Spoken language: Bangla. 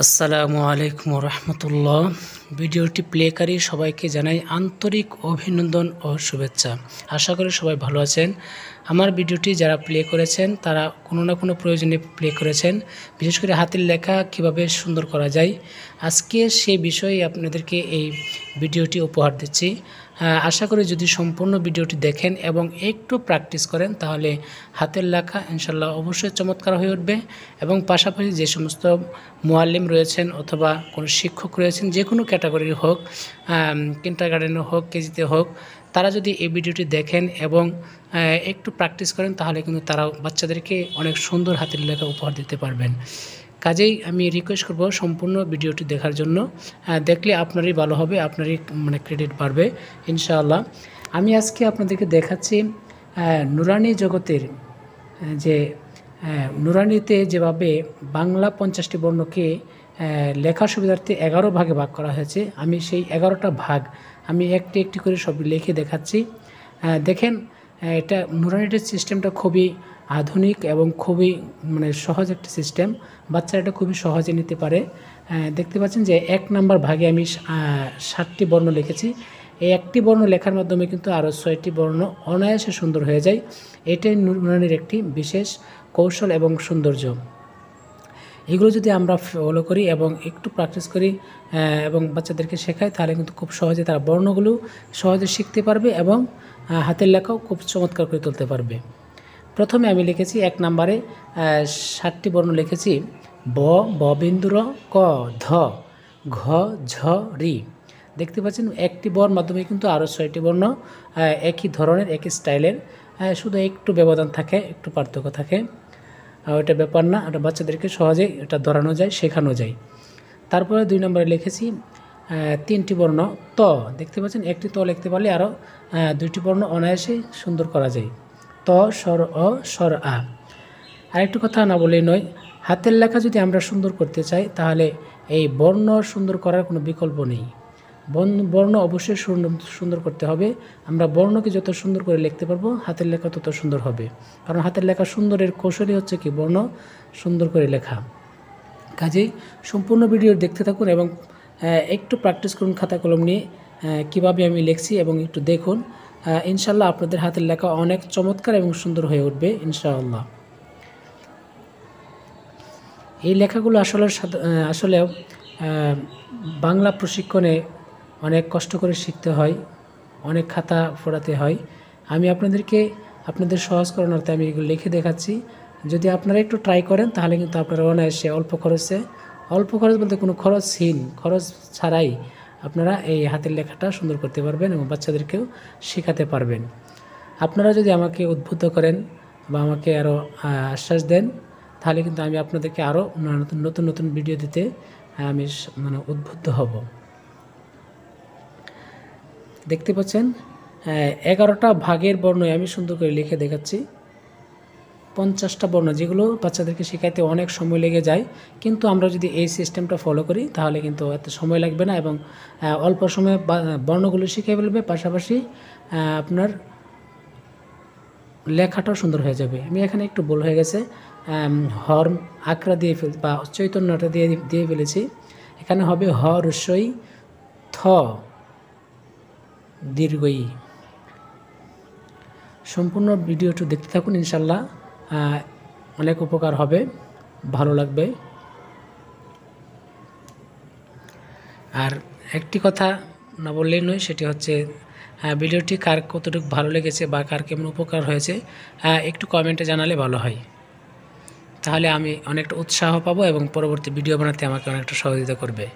আসসালামু আলাইকুম রহমতুল্লাহ ভিডিওটি প্লেকারী সবাইকে জানাই আন্তরিক অভিনন্দন ও শুভেচ্ছা আশা করি সবাই ভালো আছেন আমার ভিডিওটি যারা প্লে করেছেন তারা কোনো না কোনো প্রয়োজনে প্লে করেছেন বিশেষ করে হাতের লেখা কিভাবে সুন্দর করা যায় আজকে সে বিষয়ে আপনাদেরকে এই ভিডিওটি উপহার দিচ্ছি হ্যাঁ, আশা করি যদি সম্পূর্ণ ভিডিওটি দেখেন এবং একটু প্র্যাকটিস করেন তাহলে হাতের লেখা ইনশাল্লাহ অবশ্যই চমৎকার হয়ে উঠবে এবং পাশাপাশি যে সমস্ত মোয়াল্লিম রয়েছেন অথবা কোনো শিক্ষক রয়েছেন যে কোনো ক্যাটাগরির হোক কিন্টার গার্ডেনের হোক কেজিতে হোক তারা যদি এই ভিডিওটি দেখেন এবং একটু প্র্যাকটিস করেন তাহলে কিন্তু তারা বাচ্চাদেরকে অনেক সুন্দর হাতের লেখা উপহার দিতে পারবেন কাজেই আমি রিকোয়েস্ট করব সম্পূর্ণ ভিডিওটি দেখার জন্য দেখলে আপনারই ভালো হবে আপনারই মানে ক্রেডিট বাড়বে ইনশাআল্লাহ আমি আজকে আপনাদেরকে দেখাচ্ছি নুরানি জগতের যে নুরানিতে যেভাবে বাংলা পঞ্চাশটি বর্ণকে লেখার সুবিধার্থে এগারো ভাগে ভাগ করা হয়েছে আমি সেই এগারোটা ভাগ আমি একটি একটি করে সব লিখে দেখাচ্ছি দেখেন এটা নুরানিটের সিস্টেমটা খুবই আধুনিক এবং খুবই মানে সহজ একটা সিস্টেম বাচ্চারা এটা খুবই সহজে নিতে পারে দেখতে পাচ্ছেন যে এক নাম্বার ভাগে আমি ষাটটি বর্ণ লিখেছি এই একটি বর্ণ লেখার মাধ্যমে কিন্তু আরও ছয়টি বর্ণ অনায়াসে সুন্দর হয়ে যায় এটাই নুরমানের একটি বিশেষ কৌশল এবং সৌন্দর্য এগুলো যদি আমরা ফলো করি এবং একটু প্র্যাকটিস করি এবং বাচ্চাদেরকে শেখাই তাহলে কিন্তু খুব সহজে তারা বর্ণগুলো সহজে শিখতে পারবে এবং হাতের লেখাও খুব চমৎকার করে তুলতে পারবে প্রথমে আমি লিখেছি এক নম্বরে সাতটি বর্ণ লিখেছি ব ববিন্দুর ক ধ ঘ ঝ রি দেখতে পাচ্ছেন একটি বর্ণ মাধ্যমে কিন্তু আরও ছয়টি বর্ণ একই ধরনের একই স্টাইলের শুধু একটু ব্যবধান থাকে একটু পার্থক্য থাকে ওটা ব্যাপার না ওটা বাচ্চাদেরকে সহজে এটা ধরানো যায় শেখানো যায় তারপরে দুই নম্বরে লিখেছি তিনটি বর্ণ ত দেখতে পাচ্ছেন একটি ত লিখতে পারলে আরও দুইটি বর্ণ অনায়াসে সুন্দর করা যায় ত স্বর অ স্বর আ আরেকটি কথা না বলেই নয় হাতের লেখা যদি আমরা সুন্দর করতে চাই তাহলে এই বর্ণ সুন্দর করার কোনো বিকল্প নেই বর্ণ অবশ্যই সুন্দর করতে হবে আমরা বর্ণকে যত সুন্দর করে লিখতে পারবো হাতের লেখা তত সুন্দর হবে কারণ হাতের লেখা সুন্দরের কৌশলই হচ্ছে কি বর্ণ সুন্দর করে লেখা কাজেই সম্পূর্ণ ভিডিও দেখতে থাকুন এবং একটু প্র্যাকটিস করুন খাতা কলম নিয়ে কিভাবে আমি লিখছি এবং একটু দেখুন হ্যাঁ, ইনশাল্লাহ আপনাদের হাতের লেখা অনেক চমৎকার এবং সুন্দর হয়ে উঠবে ইনশাআল্লাহ এই লেখাগুলো আসলে আসলে বাংলা প্রশিক্ষণে অনেক কষ্ট করে শিখতে হয় অনেক খাতা ফোড়াতে হয় আমি আপনাদেরকে আপনাদের সহজ করানোর আমি এগুলো লিখে দেখাচ্ছি যদি আপনারা একটু ট্রাই করেন তাহলে কিন্তু আপনারা অনায়াসে অল্প খরচে অল্প খরচ বলতে কোনো খরচহীন খরচ ছাড়াই আপনারা এই হাতের লেখাটা সুন্দর করতে পারবেন এবং বাচ্চাদেরকেও শেখাতে পারবেন আপনারা যদি আমাকে উদ্বুদ্ধ করেন বা আমাকে আরও আশ্বাস দেন তাহলে কিন্তু আমি আপনাদেরকে আরও নতুন নতুন নতুন ভিডিও দিতে আমি মানে উদ্বুদ্ধ হব দেখতে পাচ্ছেন এগারোটা ভাগের বর্ণই আমি সুন্দর করে লিখে দেখাচ্ছি পঞ্চাশটা বর্ণ যেগুলো বাচ্চাদেরকে শেখাইতে অনেক সময় লেগে যায় কিন্তু আমরা যদি এই সিস্টেমটা ফলো করি তাহলে কিন্তু এত সময় লাগবে না এবং অল্প সময়ে বর্ণগুলো শিখিয়ে ফেলবে পাশাপাশি আপনার লেখাটাও সুন্দর হয়ে যাবে আমি এখানে একটু ভুল হয়ে গেছে হর্ম আকরা দিয়ে ফেল বা চৈতন্যটা দিয়ে দিয়ে ফেলেছি এখানে হবে হ রস্যই থ দীর্ঘই সম্পূর্ণ ভিডিওটি দেখতে থাকুন ইনশাল্লাহ অনেক উপকার হবে ভালো লাগবে আর একটি কথা না বললেই নয় সেটি হচ্ছে ভিডিওটি কার কতটুকু ভালো লেগেছে বা কার কেমন উপকার হয়েছে একটু কমেন্টে জানালে ভালো হয় তাহলে আমি অনেকটা উৎসাহ পাবো এবং পরবর্তী ভিডিও বানাতে আমাকে অনেকটা সহযোগিতা করবে